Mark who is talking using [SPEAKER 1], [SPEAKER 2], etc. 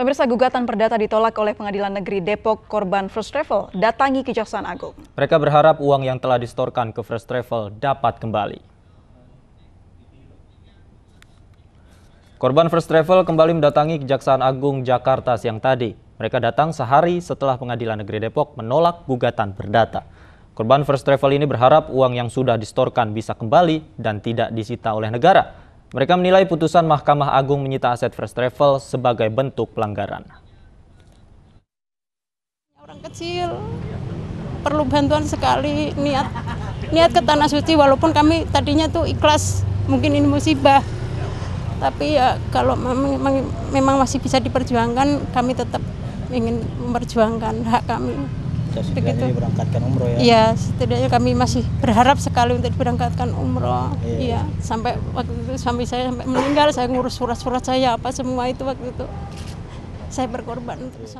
[SPEAKER 1] Pemirsa gugatan perdata ditolak oleh Pengadilan Negeri Depok korban First Travel datangi Kejaksaan Agung.
[SPEAKER 2] Mereka berharap uang yang telah distorkan ke First Travel dapat kembali. Korban First Travel kembali mendatangi Kejaksaan Agung Jakarta siang tadi. Mereka datang sehari setelah Pengadilan Negeri Depok menolak gugatan perdata. Korban First Travel ini berharap uang yang sudah distorkan bisa kembali dan tidak disita oleh negara. Mereka menilai putusan Mahkamah Agung menyita aset First Travel sebagai bentuk pelanggaran.
[SPEAKER 1] Orang kecil perlu bantuan sekali niat niat ke tanah suci walaupun kami tadinya tuh ikhlas mungkin ini musibah tapi ya kalau memang masih bisa diperjuangkan kami tetap ingin memperjuangkan hak kami. Ya, setidaknya diberangkatkan umroh ya. Iya, setidaknya kami masih berharap sekali untuk diberangkatkan umroh. Iya, ya, sampai waktu itu sampai saya sampai meninggal saya ngurus surat-surat saya apa semua itu waktu itu. Saya berkorban untuk